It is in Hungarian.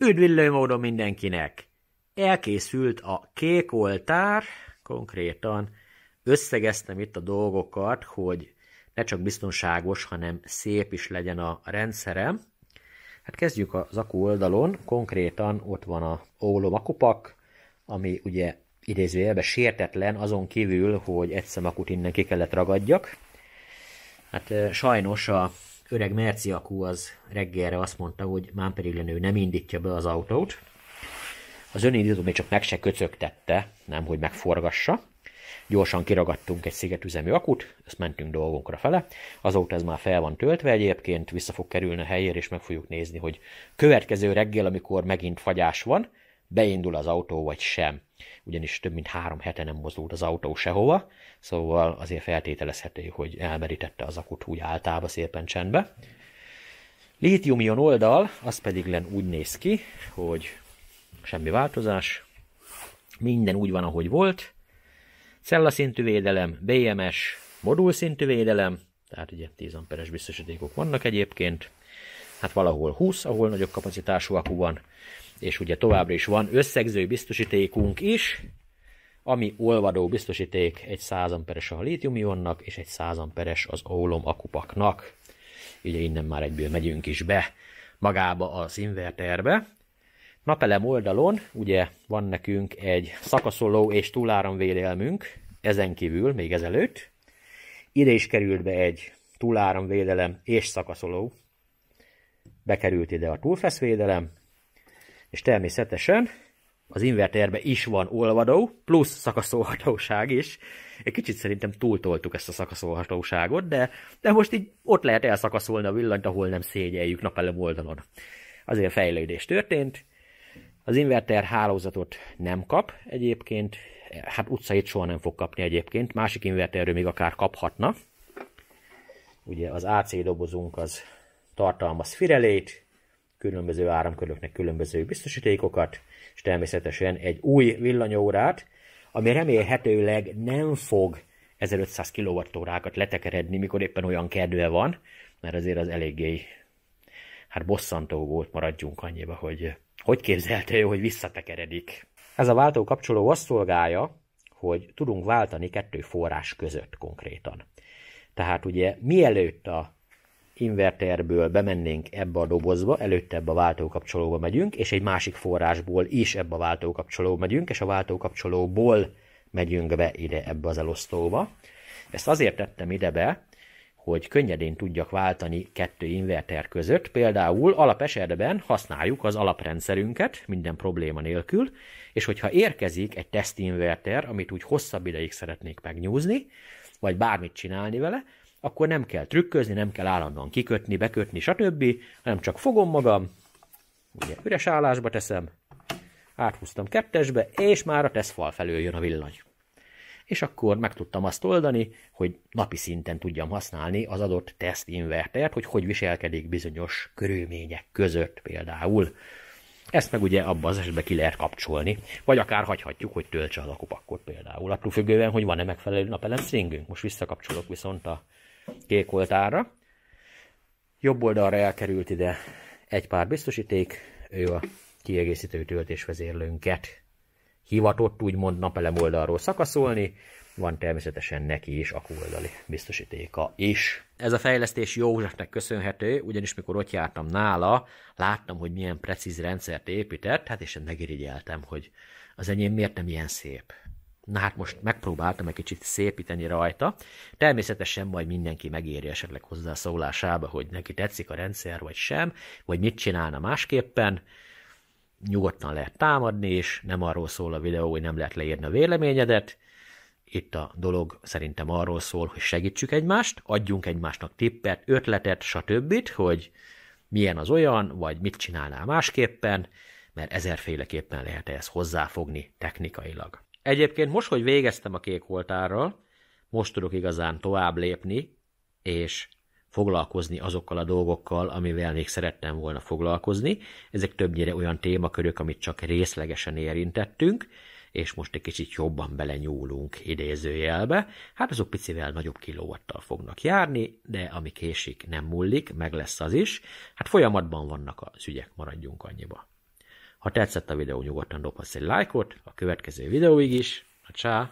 Üdvillő módon mindenkinek! Elkészült a kék oltár, konkrétan összegeztem itt a dolgokat, hogy ne csak biztonságos, hanem szép is legyen a rendszerem. Hát kezdjük az akku oldalon, konkrétan ott van a ólom akupak, ami ugye idézőjelben sértetlen, azon kívül, hogy egy szemakut innen ki kellett ragadjak. Hát eh, sajnos a Öreg Merciakú az reggelre azt mondta, hogy már pedig lenő nem indítja be az autót. Az önindító még csak meg se köcögtette, nem hogy megforgassa. Gyorsan kiragadtunk egy szigetüzemű akut, ezt mentünk dolgunkra fele. Azóta ez már fel van töltve egyébként, vissza fog kerülni a helyére, és meg fogjuk nézni, hogy következő reggel, amikor megint fagyás van, beindul az autó, vagy sem. Ugyanis több mint három hete nem mozdult az autó sehova, szóval azért feltételezhető, hogy elmerítette az akut úgy általában szépen csendbe. Lítiumion oldal, az pedig len úgy néz ki, hogy semmi változás, minden úgy van, ahogy volt, cellaszintű védelem, BMS, modulszintű védelem, tehát ugye 10 amperes biztosítékok vannak egyébként, hát valahol 20, ahol nagyobb kapacitású akku van, és ugye továbbra is van összegző biztosítékunk is, ami olvadó biztosíték egy 100 amperes a ionnak, és egy 100 amperes az ólom akupaknak. Ugye innen már egyből megyünk is be magába az inverterbe. Napelem oldalon ugye van nekünk egy szakaszoló és túláramvédelmünk, ezen kívül még ezelőtt. Ide is került be egy túláramvédelem és szakaszoló. Bekerült ide a túlfeszvédelem, és természetesen az inverterbe is van olvadó, plusz szakaszolhatóság is. Egy kicsit szerintem túltoltuk ezt a szakaszolhatóságot, de, de most így ott lehet elszakaszolni a villanyt, ahol nem szégyeljük napelem oldalon. Azért fejlődés történt. Az inverter hálózatot nem kap egyébként, hát utcait soha nem fog kapni egyébként, másik inverterről még akár kaphatna. Ugye az AC dobozunk az tartalmaz firelét, különböző áramköröknek különböző biztosítékokat, és természetesen egy új villanyórát, ami remélhetőleg nem fog 1500 kWh-kat letekeredni, mikor éppen olyan kedve van, mert azért az eléggé hát bosszantó volt, maradjunk annyiba, hogy hogy képzelte ő, hogy visszatekeredik. Ez a váltó kapcsoló azt szolgálja, hogy tudunk váltani kettő forrás között konkrétan. Tehát ugye mielőtt a inverterből bemennénk ebbe a dobozba, előtte ebbe a váltókapcsolóba megyünk, és egy másik forrásból is ebbe a váltókapcsolóba megyünk, és a váltókapcsolóból megyünk be ide ebbe az elosztóba. Ezt azért tettem ide be, hogy könnyedén tudjak váltani kettő inverter között. Például alapesetben használjuk az alaprendszerünket minden probléma nélkül, és hogyha érkezik egy tesztinverter, amit úgy hosszabb ideig szeretnék megnyúzni, vagy bármit csinálni vele, akkor nem kell trükközni, nem kell állandóan kikötni, bekötni, stb., hanem csak fogom magam, ugye üres állásba teszem, áthúztam kettesbe, és már a tesz fal felől jön a villany. És akkor meg tudtam azt oldani, hogy napi szinten tudjam használni az adott tesztinvertert, hogy hogy viselkedik bizonyos körülmények között például. Ezt meg ugye abban az esetben ki lehet kapcsolni, vagy akár hagyhatjuk, hogy töltse az akupakkot például, attól függően, hogy van-e megfelelő napelem szingünk. Most visszakapcsolok viszont a kék oltára. Jobb oldalra elkerült ide egy pár biztosíték, ő a kiegészítő töltésvezérlőnket hivatott úgymond napelem oldalról szakaszolni, van természetesen neki is kuldali biztosítéka is. Ez a fejlesztés Józsefnek köszönhető, ugyanis mikor ott jártam nála, láttam, hogy milyen precíz rendszert épített, hát és megirigyeltem, hogy az enyém miért nem ilyen szép. Na hát most megpróbáltam egy kicsit szépíteni rajta. Természetesen majd mindenki megéri esetleg hozzászólásába, hogy neki tetszik a rendszer vagy sem, vagy mit csinálna másképpen. Nyugodtan lehet támadni, és nem arról szól a videó, hogy nem lehet leírni a véleményedet. Itt a dolog szerintem arról szól, hogy segítsük egymást, adjunk egymásnak tippet, ötletet, stb., hogy milyen az olyan, vagy mit csinálnál másképpen, mert ezerféleképpen lehet ehhez hozzáfogni technikailag. Egyébként most, hogy végeztem a kék oltárral, most tudok igazán tovább lépni, és foglalkozni azokkal a dolgokkal, amivel még szerettem volna foglalkozni. Ezek többnyire olyan témakörök, amit csak részlegesen érintettünk, és most egy kicsit jobban belenyúlunk idézőjelbe. Hát azok picivel nagyobb kilóattal fognak járni, de ami késik, nem múlik, meg lesz az is. Hát folyamatban vannak az ügyek, maradjunk annyiba. Ha tetszett a videó, nyugodtan dobhatsz egy lájkot, a következő videóig is. A csá!